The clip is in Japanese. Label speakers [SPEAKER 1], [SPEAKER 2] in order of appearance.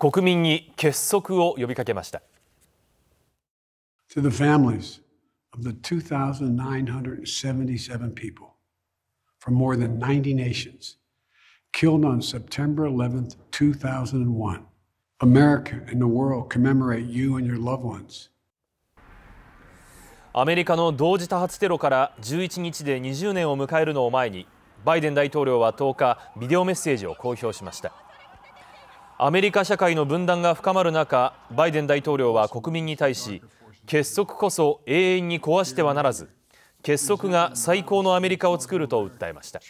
[SPEAKER 1] 国民に結束を呼びかけました。
[SPEAKER 2] To the families of the 2,977 people from more than 90 nations killed on September 11, 2001, America and the world commemorate you and your loved ones.
[SPEAKER 3] アメリカの同時多発テロから11日で20年を迎えるのを前にバイデン大統領は10日ビデオメッセージを公表しました。アメリカ社会の分断が深まる中バイデン大統領は国民に対し結束こそ永遠に壊してはならず結束が最高のアメリカを作ると訴えました。